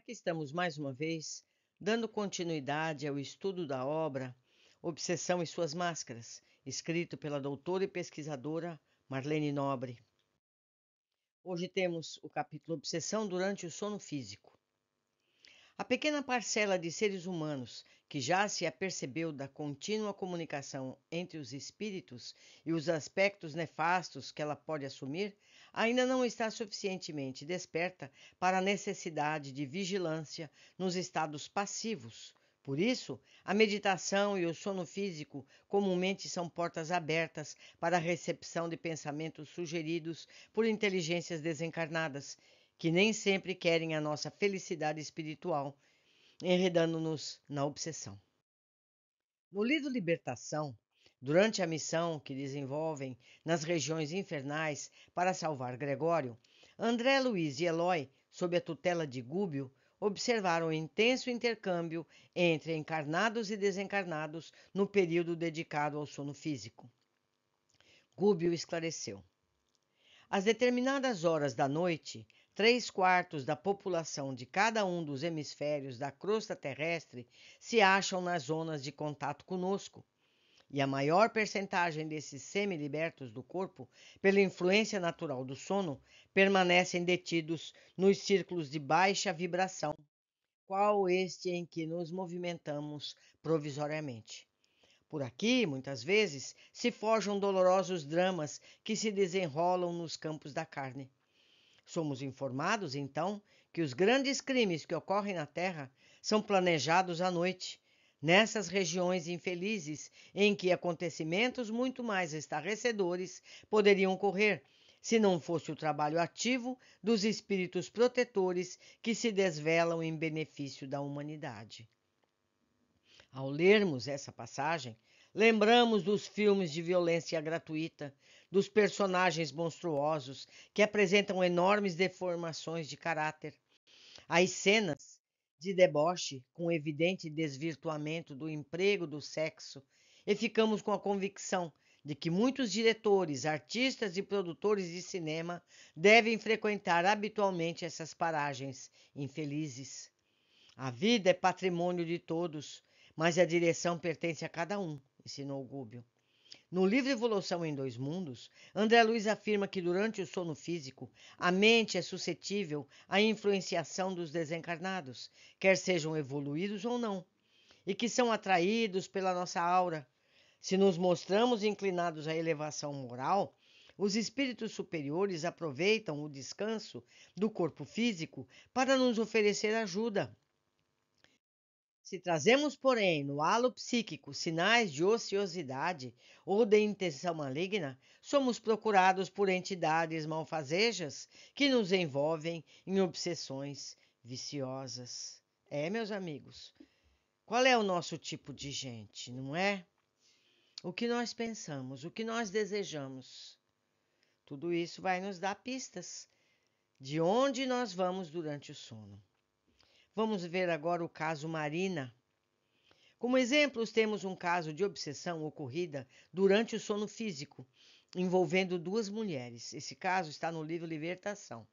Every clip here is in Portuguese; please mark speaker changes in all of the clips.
Speaker 1: Aqui estamos mais uma vez, dando continuidade ao estudo da obra Obsessão e Suas Máscaras, escrito pela doutora e pesquisadora Marlene Nobre. Hoje temos o capítulo Obsessão durante o sono físico. A pequena parcela de seres humanos que já se apercebeu da contínua comunicação entre os espíritos e os aspectos nefastos que ela pode assumir, ainda não está suficientemente desperta para a necessidade de vigilância nos estados passivos. Por isso, a meditação e o sono físico comumente são portas abertas para a recepção de pensamentos sugeridos por inteligências desencarnadas, que nem sempre querem a nossa felicidade espiritual enredando-nos na obsessão. No livro Libertação, durante a missão que desenvolvem nas regiões infernais para salvar Gregório, André Luiz e Eloy, sob a tutela de Gúbio, observaram o intenso intercâmbio entre encarnados e desencarnados no período dedicado ao sono físico. Gúbio esclareceu. Às determinadas horas da noite, Três quartos da população de cada um dos hemisférios da crosta terrestre se acham nas zonas de contato conosco, e a maior percentagem desses semi-libertos do corpo, pela influência natural do sono, permanecem detidos nos círculos de baixa vibração, qual este em que nos movimentamos provisoriamente. Por aqui, muitas vezes, se forjam dolorosos dramas que se desenrolam nos campos da carne. Somos informados, então, que os grandes crimes que ocorrem na Terra são planejados à noite, nessas regiões infelizes em que acontecimentos muito mais estarrecedores poderiam ocorrer se não fosse o trabalho ativo dos espíritos protetores que se desvelam em benefício da humanidade. Ao lermos essa passagem, Lembramos dos filmes de violência gratuita, dos personagens monstruosos que apresentam enormes deformações de caráter. As cenas de deboche, com evidente desvirtuamento do emprego do sexo, e ficamos com a convicção de que muitos diretores, artistas e produtores de cinema devem frequentar habitualmente essas paragens infelizes. A vida é patrimônio de todos, mas a direção pertence a cada um ensinou Gúbio. No livro Evolução em Dois Mundos, André Luiz afirma que durante o sono físico, a mente é suscetível à influenciação dos desencarnados, quer sejam evoluídos ou não, e que são atraídos pela nossa aura. Se nos mostramos inclinados à elevação moral, os espíritos superiores aproveitam o descanso do corpo físico para nos oferecer ajuda se trazemos, porém, no halo psíquico sinais de ociosidade ou de intenção maligna, somos procurados por entidades malfazejas que nos envolvem em obsessões viciosas. É, meus amigos, qual é o nosso tipo de gente, não é? O que nós pensamos, o que nós desejamos. Tudo isso vai nos dar pistas de onde nós vamos durante o sono. Vamos ver agora o caso Marina. Como exemplos, temos um caso de obsessão ocorrida durante o sono físico, envolvendo duas mulheres. Esse caso está no livro Libertação.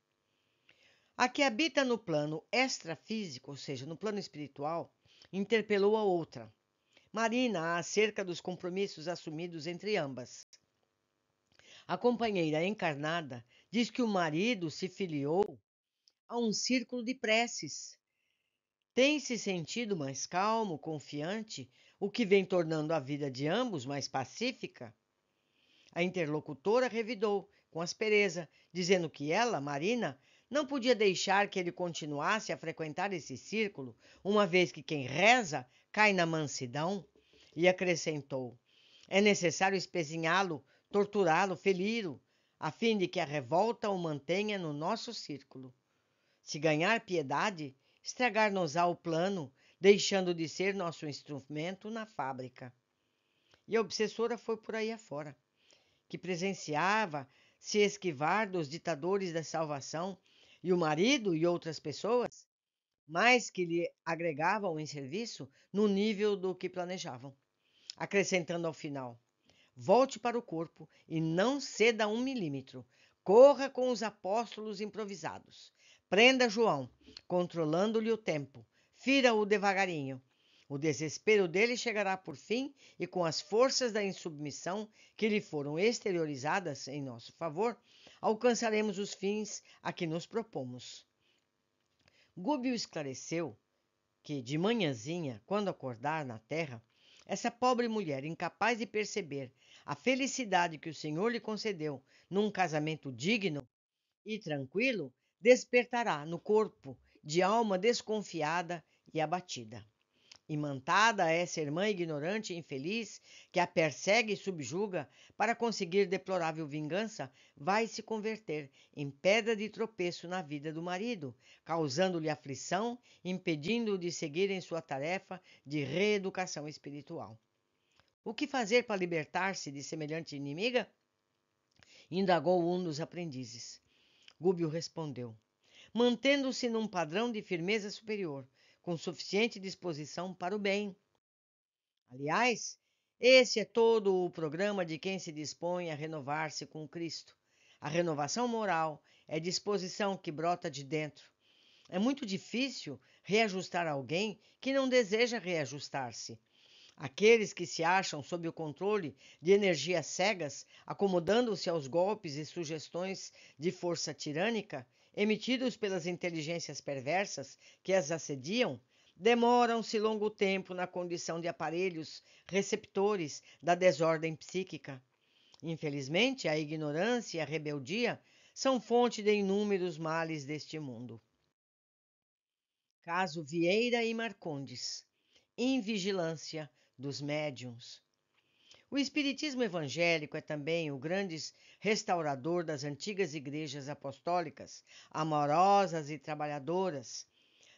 Speaker 1: A que habita no plano extrafísico, ou seja, no plano espiritual, interpelou a outra, Marina, acerca dos compromissos assumidos entre ambas. A companheira encarnada diz que o marido se filiou a um círculo de preces tem se sentido mais calmo, confiante, o que vem tornando a vida de ambos mais pacífica? A interlocutora revidou, com aspereza, dizendo que ela, Marina, não podia deixar que ele continuasse a frequentar esse círculo, uma vez que quem reza cai na mansidão, e acrescentou: é necessário espezinhá-lo, torturá-lo, feri-lo, a fim de que a revolta o mantenha no nosso círculo. Se ganhar piedade, estragar-nos-á o plano, deixando de ser nosso instrumento na fábrica. E a obsessora foi por aí afora, que presenciava se esquivar dos ditadores da salvação e o marido e outras pessoas, mais que lhe agregavam em serviço no nível do que planejavam. Acrescentando ao final: volte para o corpo e não ceda um milímetro. Corra com os apóstolos improvisados. Prenda João, controlando-lhe o tempo. Fira-o devagarinho. O desespero dele chegará por fim e, com as forças da insubmissão que lhe foram exteriorizadas em nosso favor, alcançaremos os fins a que nos propomos. Gúbio esclareceu que, de manhãzinha, quando acordar na terra, essa pobre mulher, incapaz de perceber a felicidade que o Senhor lhe concedeu num casamento digno e tranquilo, despertará no corpo de alma desconfiada e abatida. Imantada essa irmã ignorante e infeliz que a persegue e subjuga para conseguir deplorável vingança, vai se converter em pedra de tropeço na vida do marido, causando-lhe aflição, impedindo-o de seguir em sua tarefa de reeducação espiritual. O que fazer para libertar-se de semelhante inimiga? Indagou um dos aprendizes. Gúbio respondeu, mantendo-se num padrão de firmeza superior, com suficiente disposição para o bem. Aliás, esse é todo o programa de quem se dispõe a renovar-se com Cristo. A renovação moral é disposição que brota de dentro. É muito difícil reajustar alguém que não deseja reajustar-se. Aqueles que se acham sob o controle de energias cegas, acomodando-se aos golpes e sugestões de força tirânica, emitidos pelas inteligências perversas que as assediam, demoram-se longo tempo na condição de aparelhos receptores da desordem psíquica. Infelizmente, a ignorância e a rebeldia são fonte de inúmeros males deste mundo. Caso Vieira e Marcondes. Invigilância, dos médiuns. O Espiritismo evangélico é também o grande restaurador das antigas igrejas apostólicas, amorosas e trabalhadoras.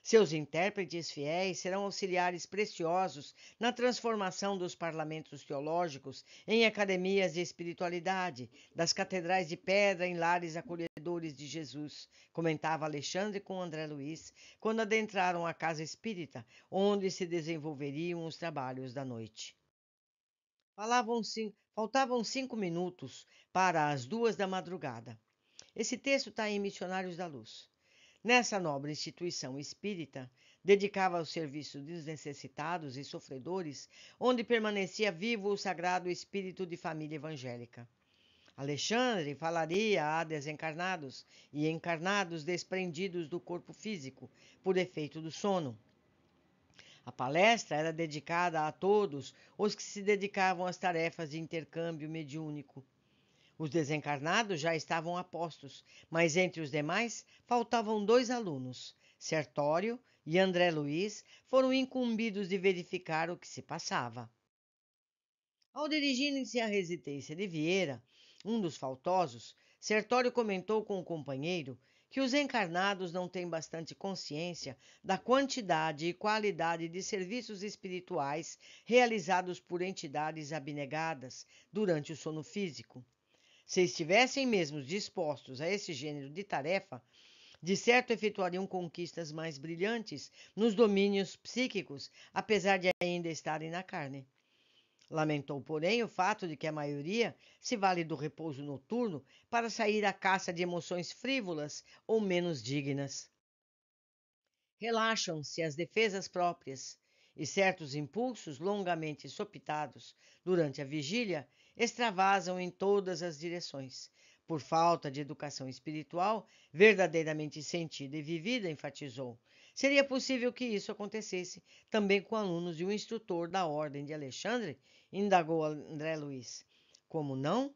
Speaker 1: Seus intérpretes fiéis serão auxiliares preciosos na transformação dos parlamentos teológicos em academias de espiritualidade, das catedrais de pedra em lares acolhedores seguidores de Jesus, comentava Alexandre com André Luiz, quando adentraram a casa espírita, onde se desenvolveriam os trabalhos da noite. Falavam cinco, faltavam cinco minutos para as duas da madrugada. Esse texto está em Missionários da Luz. Nessa nobre instituição espírita, dedicava ao serviço dos necessitados e sofredores, onde permanecia vivo o sagrado espírito de família evangélica. Alexandre falaria a desencarnados e encarnados desprendidos do corpo físico por efeito do sono. A palestra era dedicada a todos os que se dedicavam às tarefas de intercâmbio mediúnico. Os desencarnados já estavam apostos, mas entre os demais faltavam dois alunos. Sertório e André Luiz foram incumbidos de verificar o que se passava. Ao dirigirem-se à residência de Vieira, um dos faltosos, Sertório comentou com o companheiro que os encarnados não têm bastante consciência da quantidade e qualidade de serviços espirituais realizados por entidades abnegadas durante o sono físico. Se estivessem mesmo dispostos a esse gênero de tarefa, de certo efetuariam conquistas mais brilhantes nos domínios psíquicos, apesar de ainda estarem na carne. Lamentou, porém, o fato de que a maioria se vale do repouso noturno para sair à caça de emoções frívolas ou menos dignas. Relaxam-se as defesas próprias e certos impulsos longamente sopitados durante a vigília extravasam em todas as direções. Por falta de educação espiritual, verdadeiramente sentida e vivida, enfatizou. Seria possível que isso acontecesse também com alunos de um instrutor da Ordem de Alexandre indagou André Luiz. Como não?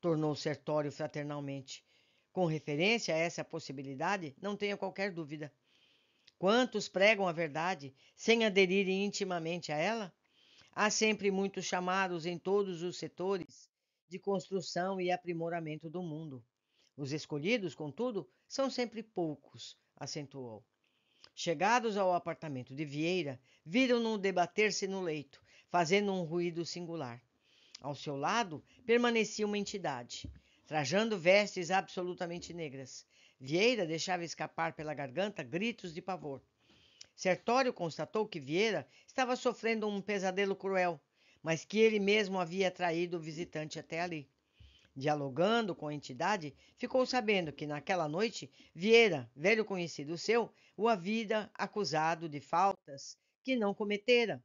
Speaker 1: tornou Sertório fraternalmente. Com referência a essa possibilidade, não tenha qualquer dúvida. Quantos pregam a verdade sem aderirem intimamente a ela? Há sempre muitos chamados em todos os setores de construção e aprimoramento do mundo. Os escolhidos, contudo, são sempre poucos, acentuou. Chegados ao apartamento de Vieira, viram-no debater-se no leito, fazendo um ruído singular. Ao seu lado permanecia uma entidade, trajando vestes absolutamente negras. Vieira deixava escapar pela garganta gritos de pavor. Sertório constatou que Vieira estava sofrendo um pesadelo cruel, mas que ele mesmo havia traído o visitante até ali. Dialogando com a entidade, ficou sabendo que naquela noite Vieira, velho conhecido seu, o havia acusado de faltas que não cometera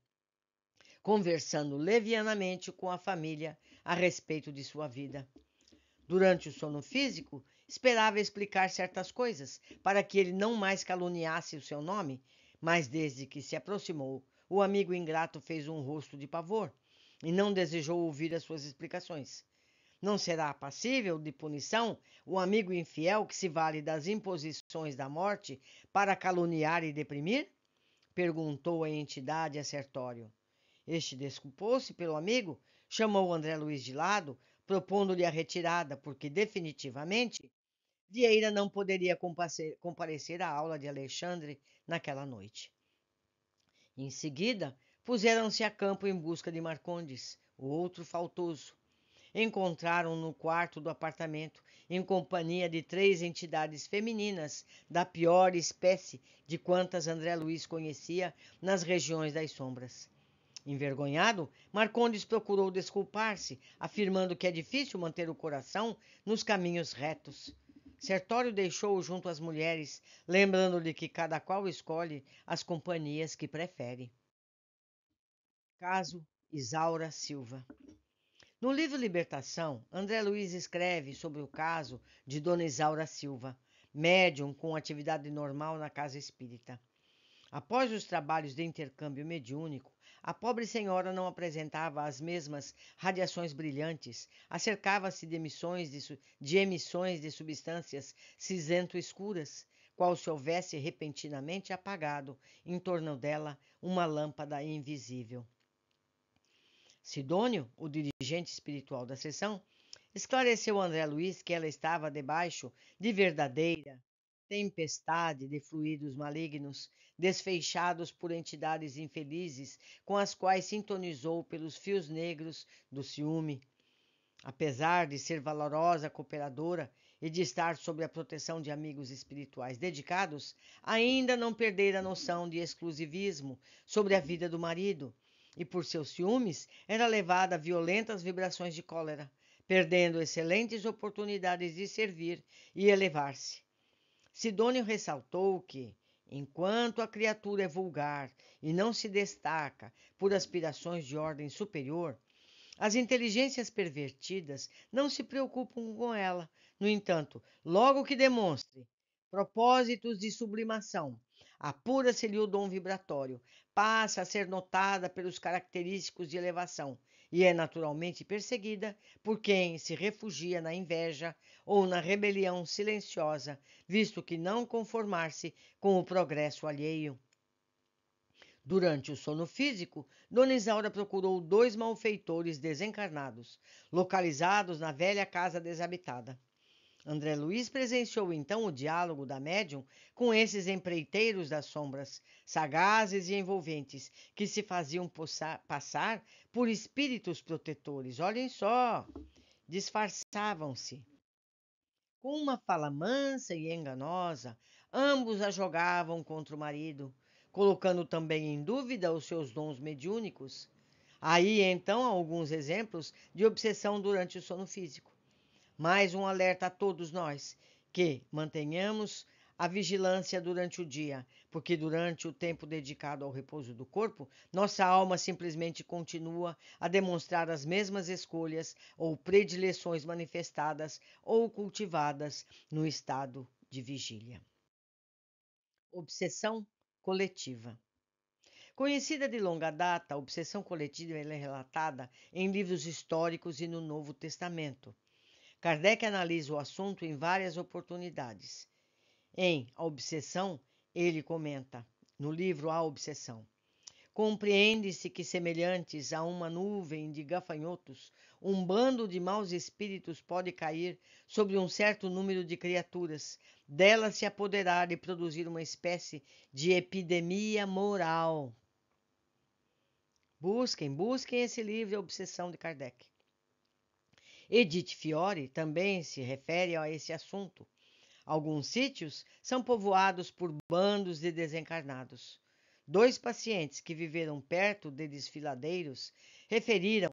Speaker 1: conversando levianamente com a família a respeito de sua vida. Durante o sono físico, esperava explicar certas coisas para que ele não mais caluniasse o seu nome, mas desde que se aproximou, o amigo ingrato fez um rosto de pavor e não desejou ouvir as suas explicações. Não será passível de punição o amigo infiel que se vale das imposições da morte para caluniar e deprimir? perguntou a entidade a Sertório. Este desculpou-se pelo amigo, chamou André Luiz de lado, propondo-lhe a retirada, porque definitivamente Vieira não poderia comparecer à aula de Alexandre naquela noite. Em seguida, puseram-se a campo em busca de Marcondes, o outro faltoso. Encontraram no quarto do apartamento, em companhia de três entidades femininas da pior espécie de quantas André Luiz conhecia nas regiões das sombras. Envergonhado, Marcondes procurou desculpar-se, afirmando que é difícil manter o coração nos caminhos retos. Sertório deixou-o junto às mulheres, lembrando-lhe que cada qual escolhe as companhias que prefere. Caso Isaura Silva. No livro Libertação, André Luiz escreve sobre o caso de Dona Isaura Silva, médium com atividade normal na casa espírita. Após os trabalhos de intercâmbio mediúnico, a pobre senhora não apresentava as mesmas radiações brilhantes, acercava-se de, de, de emissões de substâncias cinzento-escuras, qual se houvesse repentinamente apagado em torno dela uma lâmpada invisível. Sidônio, o dirigente espiritual da sessão, esclareceu André Luiz que ela estava debaixo de verdadeira tempestade de fluidos malignos desfechados por entidades infelizes com as quais sintonizou pelos fios negros do ciúme. Apesar de ser valorosa cooperadora e de estar sob a proteção de amigos espirituais dedicados, ainda não perdera a noção de exclusivismo sobre a vida do marido e, por seus ciúmes, era levada a violentas vibrações de cólera, perdendo excelentes oportunidades de servir e elevar-se. Sidônio ressaltou que, enquanto a criatura é vulgar e não se destaca por aspirações de ordem superior, as inteligências pervertidas não se preocupam com ela. No entanto, logo que demonstre propósitos de sublimação, apura-se-lhe o dom vibratório, passa a ser notada pelos característicos de elevação e é naturalmente perseguida por quem se refugia na inveja ou na rebelião silenciosa, visto que não conformar-se com o progresso alheio. Durante o sono físico, Dona Isaura procurou dois malfeitores desencarnados, localizados na velha casa desabitada. André Luiz presenciou então o diálogo da médium com esses empreiteiros das sombras, sagazes e envolventes, que se faziam passar por espíritos protetores. Olhem só! Disfarçavam-se. Com uma fala mansa e enganosa, ambos a jogavam contra o marido, colocando também em dúvida os seus dons mediúnicos. Aí então alguns exemplos de obsessão durante o sono físico. Mais um alerta a todos nós que mantenhamos a vigilância durante o dia, porque durante o tempo dedicado ao repouso do corpo, nossa alma simplesmente continua a demonstrar as mesmas escolhas ou predileções manifestadas ou cultivadas no estado de vigília. Obsessão coletiva. Conhecida de longa data, a obsessão coletiva é relatada em livros históricos e no Novo Testamento. Kardec analisa o assunto em várias oportunidades. Em A Obsessão, ele comenta, no livro A Obsessão. Compreende-se que, semelhantes a uma nuvem de gafanhotos, um bando de maus espíritos pode cair sobre um certo número de criaturas, delas se apoderar e produzir uma espécie de epidemia moral. Busquem, busquem esse livro A Obsessão de Kardec. Edith Fiore também se refere a esse assunto. Alguns sítios são povoados por bandos de desencarnados. Dois pacientes que viveram perto de desfiladeiros referiram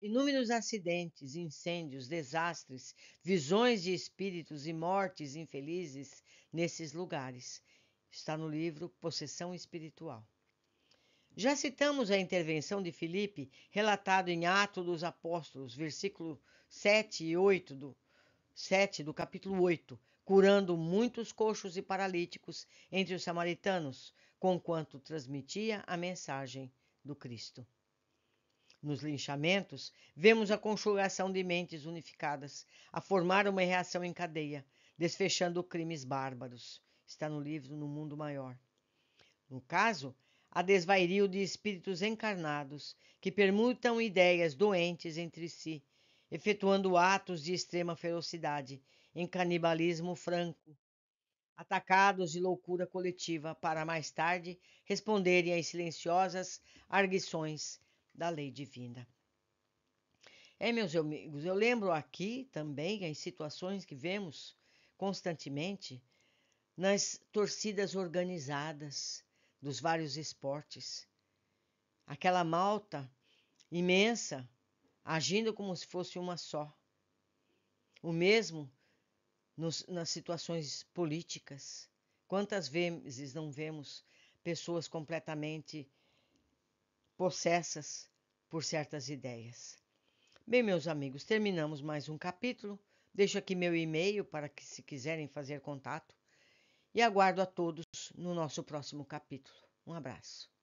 Speaker 1: inúmeros acidentes, incêndios, desastres, visões de espíritos e mortes infelizes nesses lugares. Está no livro Possessão Espiritual. Já citamos a intervenção de Filipe, relatado em Atos dos Apóstolos, versículo 7 e 8 do 7 do capítulo 8, curando muitos coxos e paralíticos entre os samaritanos, conquanto transmitia a mensagem do Cristo. Nos linchamentos, vemos a conjugação de mentes unificadas a formar uma reação em cadeia, desfechando crimes bárbaros. Está no livro No Mundo Maior. No caso, a desvario de espíritos encarnados que permutam ideias doentes entre si, efetuando atos de extrema ferocidade, em canibalismo franco, atacados de loucura coletiva, para mais tarde responderem às silenciosas arguições da lei divina. É, meus amigos, eu lembro aqui também as situações que vemos constantemente nas torcidas organizadas, dos vários esportes. Aquela malta imensa agindo como se fosse uma só. O mesmo nos, nas situações políticas. Quantas vezes não vemos pessoas completamente possessas por certas ideias? Bem, meus amigos, terminamos mais um capítulo. Deixo aqui meu e-mail para que, se quiserem fazer contato, e aguardo a todos no nosso próximo capítulo. Um abraço.